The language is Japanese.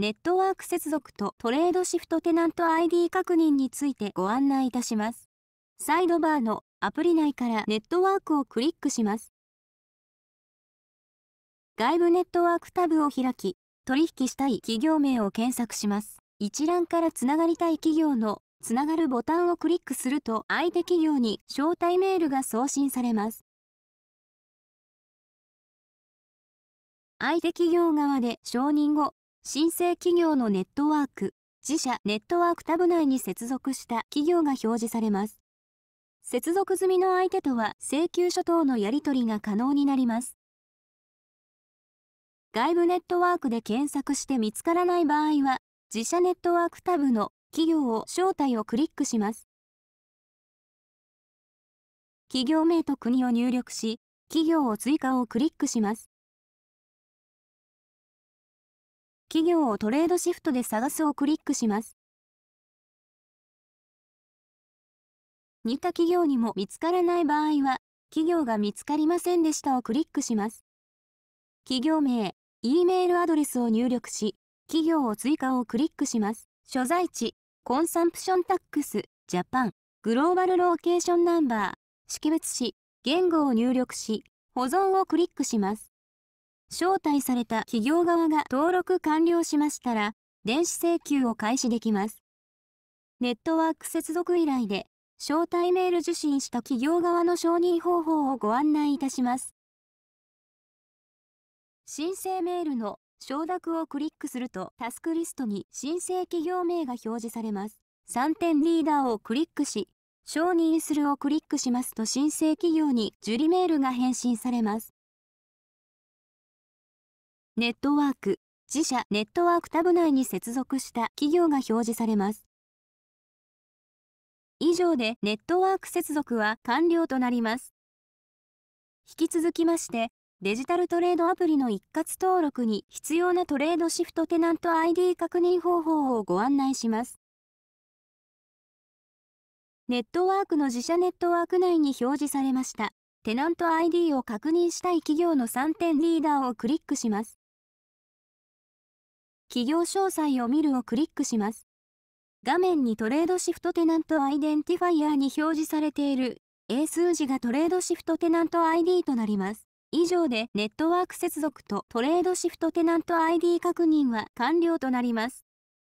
ネットワーク接続とトレードシフトテナント ID 確認についてご案内いたします。サイドバーのアプリ内からネットワークをクリックします。外部ネットワークタブを開き、取引したい企業名を検索します。一覧からつながりたい企業のつながるボタンをクリックすると相手企業に招待メールが送信されます。相手企業側で承認後、申請企業のネットワーク、自社ネットワークタブ内に接続した企業が表示されます。接続済みの相手とは請求書等のやり取りが可能になります。外部ネットワークで検索して見つからない場合は、自社ネットワークタブの企業を招待をクリックします。企業名と国を入力し、企業を追加をクリックします。企業をトレードシフトで探すをクリックします。似た企業にも見つからない場合は、企業が見つかりませんでしたをクリックします。企業名、E メールアドレスを入力し、企業を追加をクリックします。所在地、コンサンプションタックス、ジャパン、グローバルローケーションナンバー、識別し、言語を入力し、保存をクリックします。招待された企業側が登録完了しましたら、電子請求を開始できます。ネットワーク接続依頼で、招待メール受信した企業側の承認方法をご案内いたします。申請メールの承諾をクリックするとタスクリストに申請企業名が表示されます。3点リーダーをクリックし、承認するをクリックしますと申請企業に受理メールが返信されます。ネットワーク、自社ネットワークタブ内に接続した企業が表示されます。以上でネットワーク接続は完了となります。引き続きまして、デジタルトレードアプリの一括登録に必要なトレードシフトテナント ID 確認方法をご案内します。ネットワークの自社ネットワーク内に表示されました。テナント ID を確認したい企業の3点リーダーをクリックします。企業詳細を見るをクリックします。画面にトレードシフトテナントアイデンティファイアに表示されている A 数字がトレードシフトテナント ID となります。以上でネットワーク接続とトレードシフトテナント ID 確認は完了となります。